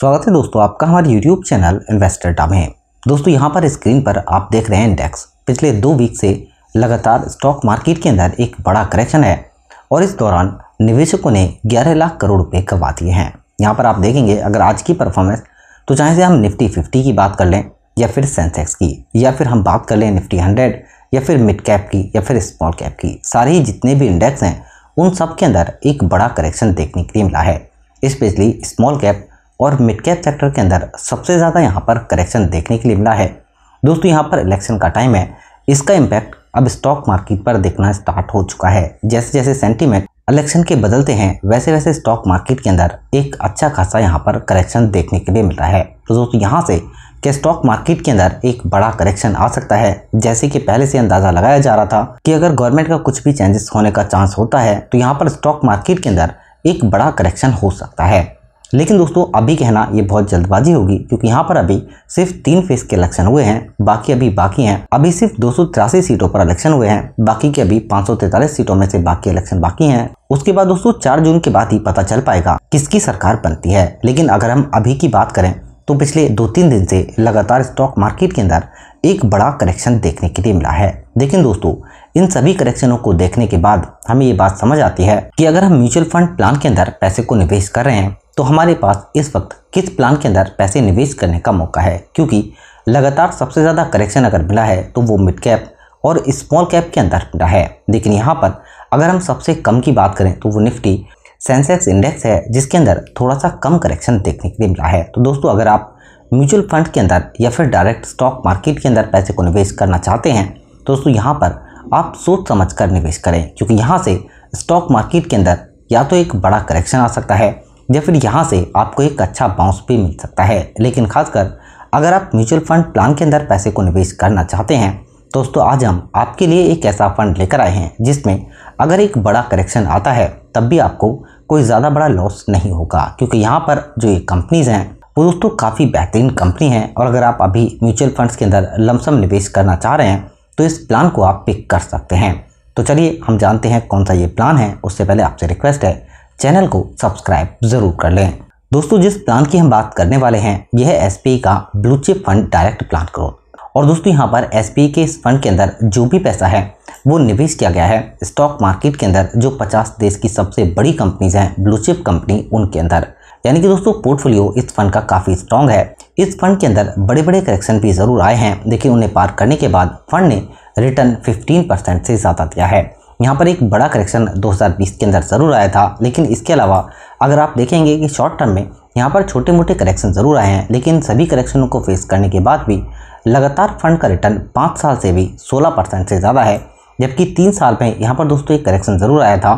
स्वागत है दोस्तों आपका हमारे यूट्यूब चैनल इन्वेस्टर टा में दोस्तों यहाँ पर स्क्रीन पर आप देख रहे हैं इंडेक्स पिछले दो वीक से लगातार स्टॉक मार्केट के अंदर एक बड़ा करेक्शन है और इस दौरान निवेशकों ने 11 लाख करोड़ रुपए कमा दिए हैं यहाँ पर आप देखेंगे अगर आज की परफॉर्मेंस तो चाहे से हम निफ्टी फिफ्टी की बात कर लें या फिर सेंसेक्स की या फिर हम बात कर लें निफ्टी हंड्रेड या फिर मिड कैप की या फिर स्मॉल कैप की सारे ही जितने भी इंडेक्स हैं उन सब के अंदर एक बड़ा करेक्शन देखने के लिए मिला है स्पेशली स्मॉल कैप और मिड कैप सेक्टर के अंदर सबसे ज़्यादा यहाँ पर करेक्शन देखने के लिए मिला है दोस्तों यहाँ पर इलेक्शन का टाइम है इसका इम्पैक्ट अब स्टॉक मार्केट पर देखना स्टार्ट हो चुका है जैसे जैसे सेंटीमेंट इलेक्शन के बदलते हैं वैसे वैसे स्टॉक मार्केट के अंदर एक अच्छा खासा यहाँ पर करेक्शन देखने के लिए मिल रहा है तो दोस्तों यहाँ से क्या स्टॉक मार्केट के अंदर एक बड़ा करेक्शन आ सकता है जैसे कि पहले से अंदाजा लगाया जा रहा था कि अगर गवर्नमेंट का कुछ भी चेंजेस होने का चांस होता है तो यहाँ पर स्टॉक मार्केट के अंदर एक बड़ा करेक्शन हो सकता है लेकिन दोस्तों अभी कहना ये बहुत जल्दबाजी होगी क्योंकि यहाँ पर अभी सिर्फ तीन फेस के इलेक्शन हुए हैं बाकी अभी बाकी हैं अभी सिर्फ दो सीटों पर इलेक्शन हुए हैं बाकी के अभी पाँच सीटों में से बाकी इलेक्शन बाकी हैं उसके बाद दोस्तों चार जून के बाद ही पता चल पाएगा किसकी सरकार बनती है लेकिन अगर हम अभी की बात करें तो पिछले दो तीन दिन से लगातार स्टॉक मार्केट के अंदर एक बड़ा करेक्शन देखने के लिए मिला है लेकिन दोस्तों इन सभी करेक्शनों को देखने के बाद हमें ये बात समझ आती है कि अगर हम म्यूचुअल फंड प्लान के अंदर पैसे को निवेश कर रहे हैं तो हमारे पास इस वक्त किस प्लान के अंदर पैसे निवेश करने का मौका है क्योंकि लगातार सबसे ज़्यादा करेक्शन अगर मिला है तो वो मिड कैप और स्मॉल कैप के अंदर मिला है लेकिन यहाँ पर अगर हम सबसे कम की बात करें तो वो निफ्टी सेंसेक्स इंडेक्स है जिसके अंदर थोड़ा सा कम करेक्शन देखने के लिए मिला है तो दोस्तों अगर आप म्यूचुअल फंड के अंदर या फिर डायरेक्ट स्टॉक मार्केट के अंदर पैसे को निवेश करना चाहते हैं तो दोस्तों यहाँ पर आप सोच समझ कर निवेश करें क्योंकि यहाँ से स्टॉक मार्केट के अंदर या तो एक बड़ा करेक्शन आ सकता है या फिर यहाँ से आपको एक अच्छा बाउंस भी मिल सकता है लेकिन खासकर अगर आप म्यूचुअल फंड प्लान के अंदर पैसे को निवेश करना चाहते हैं दोस्तों आज हम आपके लिए एक ऐसा फंड लेकर आए हैं जिसमें अगर एक बड़ा करेक्शन आता है तब भी आपको कोई ज़्यादा बड़ा लॉस नहीं होगा क्योंकि यहाँ पर जो ये कंपनीज़ हैं वो दोस्तों काफ़ी बेहतरीन कंपनी है और अगर आप अभी म्यूचुअल फंड्स के अंदर लमसम निवेश करना चाह रहे हैं तो इस प्लान को आप पिक कर सकते हैं तो चलिए हम जानते हैं कौन सा ये प्लान है उससे पहले आपसे रिक्वेस्ट है चैनल को सब्सक्राइब जरूर कर लें दोस्तों जिस प्लान की हम बात करने वाले हैं यह है एस का blue chip fund direct plan growth और दोस्तों यहाँ पर एस के इस फंड के अंदर जो भी पैसा है वो निवेश किया गया है स्टॉक मार्केट के अंदर जो 50 देश की सबसे बड़ी कंपनीज हैं ब्लू चिप कंपनी उनके अंदर यानी कि दोस्तों पोर्टफोलियो इस फंड का काफ़ी स्ट्रांग है इस फंड के अंदर बड़े बड़े करेक्शन भी ज़रूर आए हैं लेकिन उन्हें पार करने के बाद फंड ने रिटर्न 15 परसेंट से ज़्यादा दिया है यहाँ पर एक बड़ा करेक्शन 2020 के अंदर ज़रूर आया था लेकिन इसके अलावा अगर आप देखेंगे कि शॉर्ट टर्म में यहाँ पर छोटे मोटे करेक्शन ज़रूर आए हैं लेकिन सभी करेक्शनों को फेस करने के बाद भी लगातार फंड का रिटर्न पाँच साल से भी सोलह परसेंट से ज़्यादा है जबकि तीन साल में यहाँ पर दोस्तों एक करेक्शन ज़रूर आया था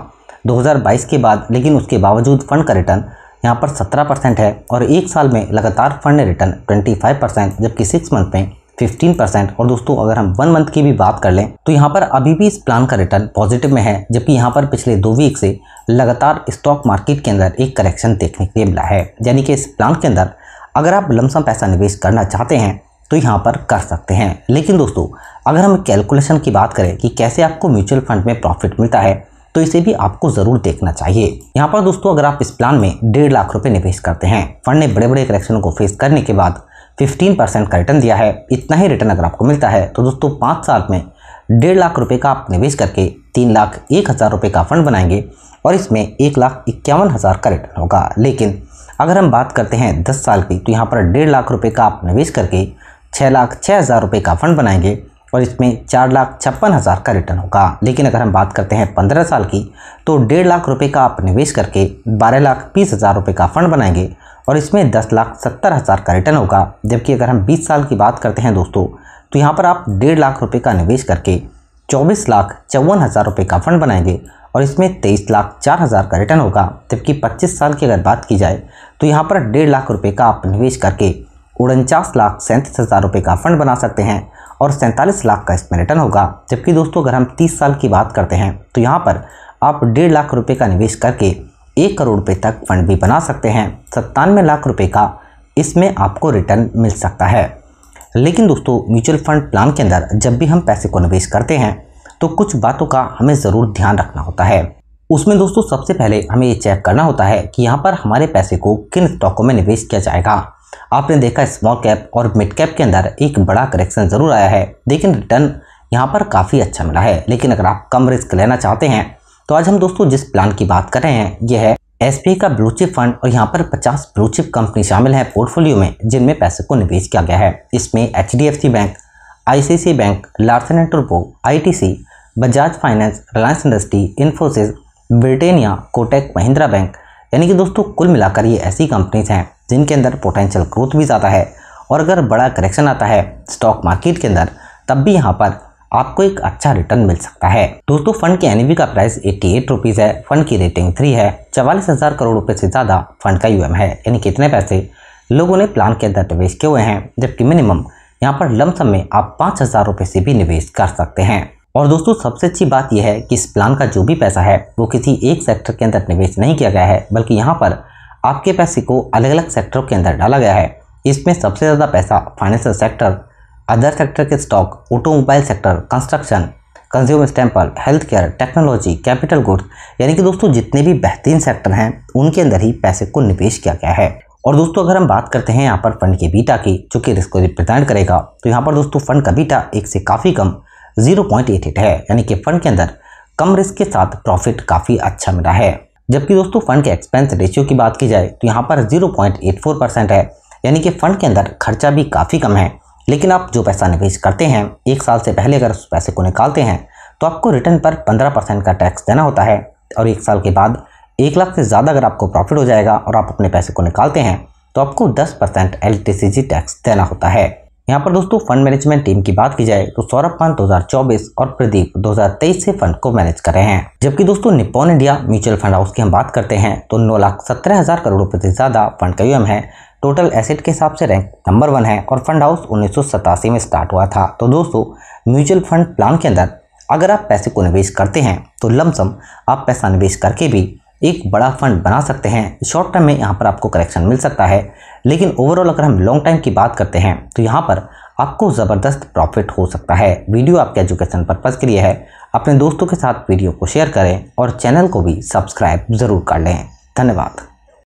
2022 के बाद लेकिन उसके बावजूद फंड का रिटर्न यहाँ पर 17 परसेंट है और एक साल में लगातार फंड ने रिटर्न 25 परसेंट जबकि सिक्स मंथ में 15 परसेंट और दोस्तों अगर हम वन मंथ की भी बात कर लें तो यहाँ पर अभी भी इस प्लान का रिटर्न पॉजिटिव में है जबकि यहाँ पर पिछले दो वीक से लगातार स्टॉक मार्केट के अंदर एक करेक्शन देखने के लिए मिला है यानी कि इस प्लान के अंदर अगर आप लमसम पैसा निवेश करना चाहते हैं तो यहाँ पर कर सकते हैं लेकिन दोस्तों अगर हम कैलकुलेशन की बात करें कि कैसे आपको म्यूचुअल फंड में प्रॉफिट मिलता है तो इसे भी आपको ज़रूर देखना चाहिए यहाँ पर दोस्तों अगर आप इस प्लान में डेढ़ लाख रुपए निवेश करते हैं फंड ने बड़े बड़े करेक्शनों को फेस करने के बाद 15 परसेंट का रिटर्न दिया है इतना ही रिटर्न अगर आपको मिलता है तो दोस्तों पाँच साल में डेढ़ लाख रुपए का आप निवेश करके तीन लाख एक हज़ार रुपये का फंड बनाएंगे और इसमें एक लाख इक्यावन हज़ार का रिटर्न होगा लेकिन अगर हम बात करते हैं दस साल की तो यहाँ पर डेढ़ लाख रुपये का आप निवेश करके छः लाख छः हज़ार रुपये का फंड बनाएंगे और इसमें चार लाख छप्पन हज़ार का रिटर्न होगा लेकिन अगर हम बात करते हैं पंद्रह साल की तो डेढ़ लाख रुपये का आप निवेश करके बारह लाख बीस हज़ार रुपये का फंड बनाएंगे और इसमें दस लाख सत्तर हज़ार का रिटर्न होगा जबकि अगर हम बीस साल की बात करते हैं दोस्तों तो यहाँ पर आप डेढ़ लाख रुपये का निवेश करके चौबीस लाख चौवन हज़ार रुपये का फंड बनाएंगे और इसमें तेईस लाख चार हज़ार का रिटर्न होगा जबकि पच्चीस साल की अगर बात की जाए तो यहाँ पर डेढ़ लाख रुपये का आप निवेश करके उनचास लाख सैंतीस हज़ार रुपये का फंड बना सकते हैं और सैंतालीस लाख का इसमें रिटर्न होगा जबकि दोस्तों अगर हम तीस साल की बात करते हैं तो यहाँ पर आप डेढ़ लाख रुपये का निवेश करके एक करोड़ रुपये तक फंड भी बना सकते हैं सत्तानवे लाख रुपये का इसमें आपको रिटर्न मिल सकता है लेकिन दोस्तों म्यूचुअल फंड प्लान के अंदर जब भी हम पैसे को निवेश करते हैं तो कुछ बातों का हमें ज़रूर ध्यान रखना होता है उसमें दोस्तों सबसे पहले हमें ये चेक करना होता है कि यहाँ पर हमारे पैसे को किन स्टॉकों में निवेश किया जाएगा आपने देखा स्मॉल कैप और मिड कैप के अंदर एक बड़ा करेक्शन ज़रूर आया है लेकिन रिटर्न यहाँ पर काफ़ी अच्छा मिला है लेकिन अगर आप कम रिस्क लेना चाहते हैं तो आज हम दोस्तों जिस प्लान की बात कर रहे हैं यह है एस का ब्लूचिप फंड और यहाँ पर 50 ब्लूचिप कंपनी शामिल है पोर्टफोलियो में जिनमें पैसे को निवेश किया गया है इसमें H bank I bank Larsen and टुर्बो I Bajaj finance Reliance industry Infosys Britannia Kotak Mahindra bank यानी कि दोस्तों कुल मिलाकर ये ऐसी कंपनीज हैं जिनके अंदर पोटेंशियल ग्रोथ भी ज़्यादा है और अगर बड़ा करेक्शन आता है स्टॉक मार्केट के अंदर तब भी यहाँ पर आपको एक अच्छा रिटर्न मिल सकता है दोस्तों फंड के एनईवी का प्राइस एट्टी एट रुपीज है फंड की रेटिंग थ्री है चवालीस हजार करोड़ रुपए से ज्यादा फंड का यूएम है यानी कितने पैसे लोगों ने प्लान के अंदर निवेश किए हुए हैं जबकि मिनिमम यहाँ पर लमसम में आप पाँच हज़ार रुपये से भी निवेश कर सकते हैं और दोस्तों सबसे अच्छी बात यह है कि इस प्लान का जो भी पैसा है वो किसी एक सेक्टर के अंदर निवेश नहीं किया गया है बल्कि यहाँ पर आपके पैसे को अलग अलग सेक्टरों के अंदर डाला गया है इसमें सबसे ज़्यादा पैसा फाइनेंशियल सेक्टर अदर सेक्टर के stock automobile sector construction consumer staple health care technology capital goods यानी कि दोस्तों जितने भी बेहतरीन सेक्टर हैं उनके अंदर ही पैसे को निवेश किया गया है और दोस्तों अगर हम बात करते हैं यहाँ पर फंड के बीटा की जो कि रिस्क को रिप्रेजेंट करेगा तो यहाँ पर दोस्तों फंड का बीटा एक से काफ़ी कम एट है यानी कि फंड के अंदर कम रिस्क के साथ प्रॉफिट काफ़ी अच्छा मिला है जबकि दोस्तों फंड के एक्सपेंस रेशियो की बात की जाए तो यहाँ पर 0.84 परसेंट है यानी कि फंड के अंदर खर्चा भी काफ़ी कम है लेकिन आप जो पैसा निवेश करते हैं एक साल से पहले अगर उस पैसे को निकालते हैं तो आपको रिटर्न पर पंद्रह परसेंट का टैक्स देना होता है और एक साल के बाद एक लाख से ज़्यादा अगर आपको प्रॉफिट हो जाएगा और आप अपने पैसे को निकालते हैं तो आपको दस परसेंट एल टैक्स देना होता है यहाँ पर दोस्तों फंड मैनेजमेंट टीम की बात की जाए तो सौरभ पान दो और प्रदीप दो से फंड को मैनेज कर रहे हैं जबकि दोस्तों Nippon India mutual fund house की हम बात करते हैं तो नौ लाख सत्रह हजार करोड़ रुपये से ज्यादा फंड का यूएम UM है टोटल एसेट के हिसाब से रैंक नंबर वन है और फंड हाउस उन्नीस में स्टार्ट हुआ था तो दोस्तों म्यूचुअल फंड प्लान के अंदर अगर आप पैसे को निवेश करते हैं तो लमसम आप पैसा निवेश करके भी एक बड़ा फंड बना सकते हैं शॉर्ट टर्म में यहाँ पर आपको करेक्शन मिल सकता है लेकिन ओवरऑल अगर हम लॉन्ग टाइम की बात करते हैं तो यहाँ पर आपको ज़बरदस्त प्रॉफिट हो सकता है वीडियो आपके एजुकेशन पर्पज़ के लिए है अपने दोस्तों के साथ वीडियो को शेयर करें और चैनल को भी सब्सक्राइब ज़रूर कर लें धन्यवाद